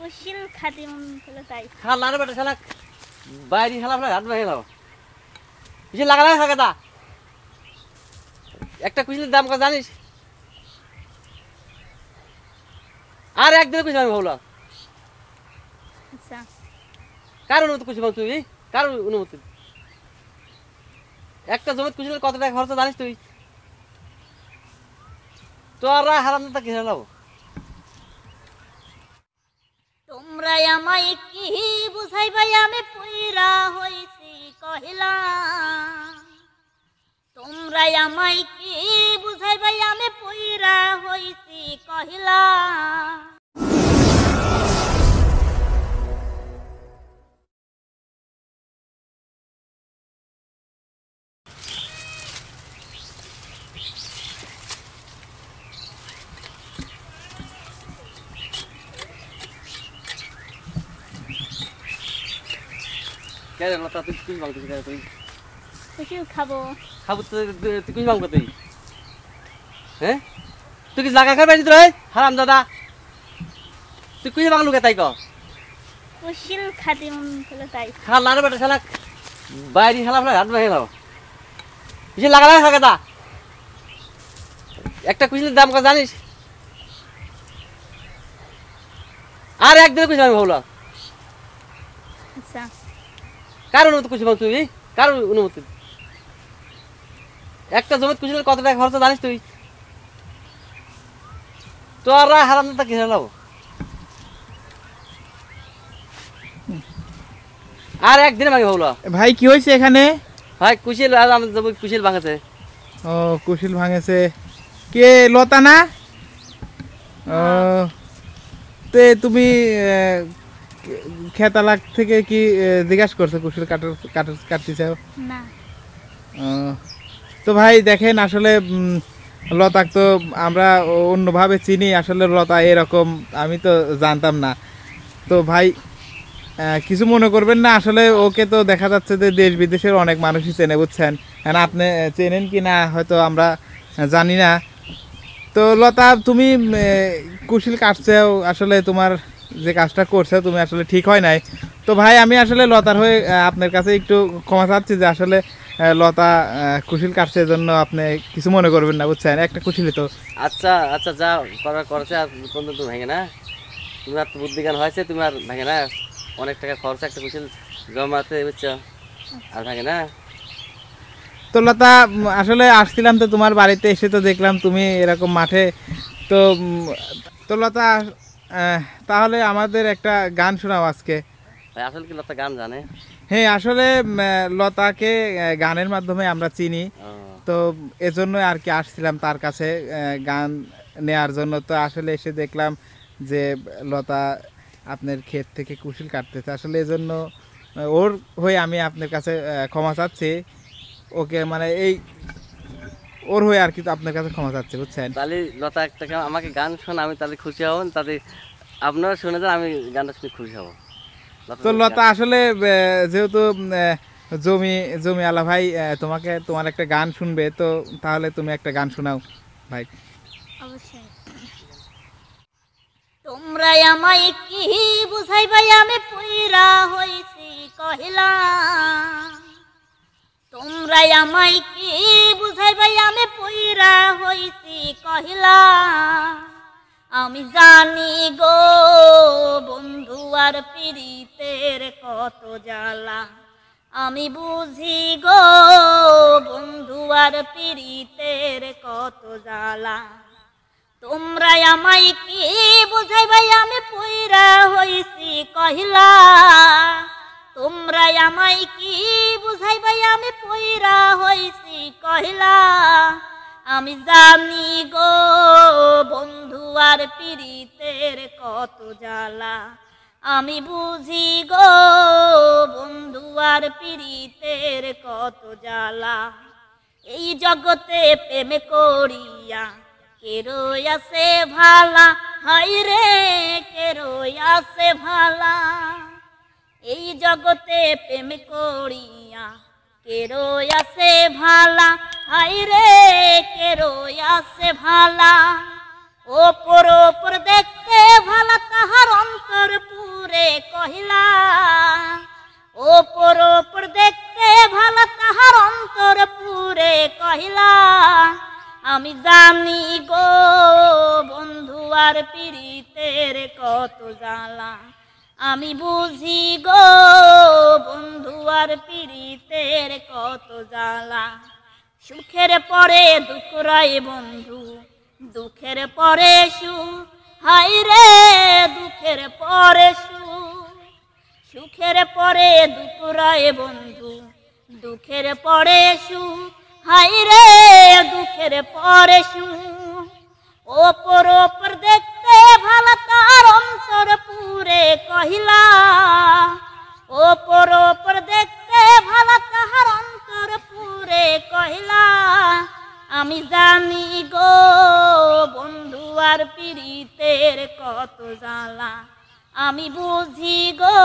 বাইরে একটা কুশিলের দাম কত জানিস আর একদিন কুশিল আমি ভাবলাম আচ্ছা। কার অনুমতি কুশি ভাব তুই কার অনুমতি একটা জমির কুশিলের কত টাকা খরচ জানিস তুই তোরা হারাম তা কিনে লাভ তোমরা আমায় কি বুঝাইবাই আমি পুইরা হইছি কহিলা তোমরা আমায় কি বুঝাইবাই আমি পুইরা কেন লতা তুই কুইন কেন তুই খাবো খাবো তো তুই কুইন হ্যাঁ তুই কি লাগা খাবে তুই হারাম দাদা তুই কুইন কে তাই ক মুশকিল খাতে মন করে তাই খা লারে বেটা শালা শালা হাত বাইরে লাও লাগা লাগা খাগে দা একটা কুইনের দাম কত জানিস আর একদিন কুইন আমি ভাবলাম আচ্ছা কার অনুমতি কার অনুমতি একটা কত টাকা জানিস তুই হারাম আর একদিন ভাবলো ভাই কি হয়েছে এখানে ভাই কুশিল আর কুশিল ভাঙেছে ও কুশিল ভাঙেছে কে লতা না তে তুমি খেতালাক থেকে কি জিজ্ঞাসা করছে কুশুর কাটার কাটার কাটতেছে না তো ভাই দেখেন আসলে লতাক তো আমরা অন্যভাবে চিনি আসলে লতা এরকম আমি তো জানতাম না তো ভাই কিছু মনে করবেন না আসলে ওকে তো দেখা যাচ্ছে যে দেশ বিদেশের অনেক মানুষই চেনে বুঝছেন আপনি চেনেন কি না হয়তো আমরা জানি না তো লতা তুমি কুশিল কাটছেও আসলে তোমার যে কাজটা করছে তুমি আসলে ঠিক হয় নাই তো ভাই আমি আসলে লতার হয়ে আপনার কাছে একটু ক্ষমা চাচ্ছি যে আসলে লতা কুশিল কাটছে জন্য আপনি কিছু মনে করবেন না বুঝছেন একটা কুশিল তো আচ্ছা আচ্ছা যা করার করছে আর কোন তো ভেঙে না তোমার তো বুদ্ধিজ্ঞান হয়েছে তোমার ভেঙে না অনেক টাকা খরচ একটা কুশিল জমাতে বুঝছো আর ভেঙে না তো লতা আসলে আসছিলাম তো তোমার বাড়িতে এসে তো দেখলাম তুমি এরকম মাঠে তো তো লতা তাহলে আমাদের একটা গান শোনাও আজকে আসলে কি লতা গান জানে হ্যাঁ আসলে লতাকে গানের মাধ্যমে আমরা চিনি তো এজন্য আর কি আসছিলাম তার কাছে গান নেয়ার জন্য তো আসলে এসে দেখলাম যে লতা আপনার ক্ষেত থেকে কুশিল কাটতেছে আসলে এজন্য ওর হয়ে আমি আপনার কাছে ক্ষমা চাচ্ছি ওকে মানে এই ওর হয়ে আর কি আপনার কাছে ক্ষমা চাচ্ছে বুঝছেন তাহলে লতা একটাকে আমাকে গান শোনা আমি তাহলে খুশি হব তাহলে আপনারা শুনে যান আমি গানটা শুনে খুশি হব তো লতা আসলে যেহেতু জমি জমি আলা ভাই তোমাকে তোমার একটা গান শুনবে তো তাহলে তুমি একটা গান শোনাও ভাই অবশ্যই তোমরা আমায় কি বুঝাইবাই আমি পুইরা হইছি কহিলা তোমরাই আমায় কি বুঝাই আমি পইরা হইছি কহিলা আমি জানি গো বন্ধু আর পীড়িতের কত জ্বালা আমি বুঝি গো বন্ধু আর পীড়িতের কত জ্বালা তোমরা আমাই কি বুঝাই ভাই আমি পইরা হইছি কহিলা তোমরা আমায় কি বুঝাই ভাই আমি পইরা হইছি কহিলা আমি জানি গো বন্ধু আর পীড়িতের কত জ্বালা আমি বুঝি গো বন্ধু আর পীড়িতের কত জ্বালা এই জগতে প্রেম করিয়া কেরো আসে ভালা হাই রে কেরো আসে ভালা এই জগতে প্রেম করিয়া কেরো আসে ভালা হাই রে কেরো আসে ভালা ওপর ওপর দেখতে ভালা তাহার অন্তর পুরে কহিলা ওপর ওপর দেখতে ভালা তাহার অন্তর পুরে কহিলা আমি জানি গো বন্ধু আর পিড়িতের কত জ্বালা আমি বুঝি গো বন্ধু আর পীড়িতের কত জ্বালা সুখের পরে দুঃখ রায় বন্ধু দুঃখের পরে সু হাই রে দুঃখের পরে সু সুখের পরে দুঃখ রায় বন্ধু দুঃখের পরে সু হাই রে দুঃখের পরে সু ওপর ওপর দেখতে ভালো আমার অন্তর পুরে কহিলা ওপর ওপর দেখতে ভালো তাহার অন্তর পুরে কহিলা আমি জানি গো বন্ধু আর পীড়িতের কত জ্বালা আমি বুঝি গো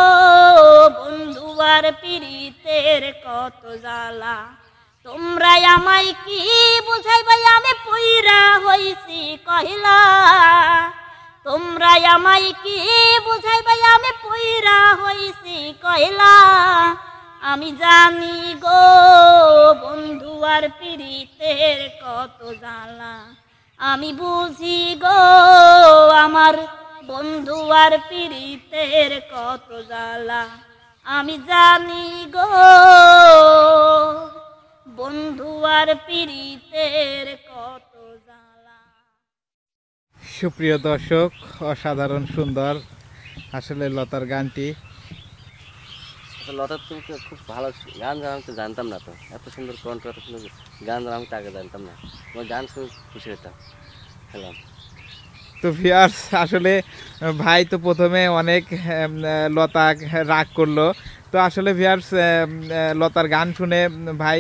বন্ধু আর পীড়িতের কত জ্বালা তোমরা আমায় কি বুঝাইবে আমি পুইরা হইছি কহিলা তোমরা আমায় কি বুঝাইবে আমি পইরা হইছি কয়লা আমি জানি গো বন্ধু আর পীড়িতের কত জ্বালা আমি বুঝি গো আমার বন্ধু আর পীড়িতের কত জ্বালা আমি জানি গো বন্ধু আর পীড়িতের কত সুপ্রিয় দর্শক অসাধারণ সুন্দর আসলে লতার গানটি আচ্ছা, লতার তুমি খুব ভালো গান আমি তো জানতাম না তো এত সুন্দর কণ্ঠ এত সুন্দর গান আমি তো আগে জানতাম না আমার গান শুনে খুশি হতাম খেলাম তো ভিয়ার্স আসলে ভাই তো প্রথমে অনেক লতা রাগ করলো তো আসলে ভিয়ার্স লতার গান শুনে ভাই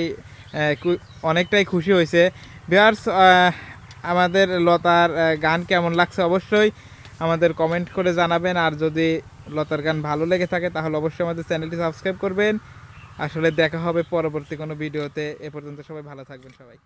অনেকটাই খুশি হয়েছে ভিয়ার্স আমাদের লতার গান কেমন লাগছে অবশ্যই আমাদের কমেন্ট করে জানাবেন আর যদি লতার গান ভালো লেগে থাকে তাহলে অবশ্যই আমাদের চ্যানেলটি সাবস্ক্রাইব করবেন আসলে দেখা হবে পরবর্তী কোনো ভিডিওতে এ পর্যন্ত সবাই ভালো থাকবেন সবাই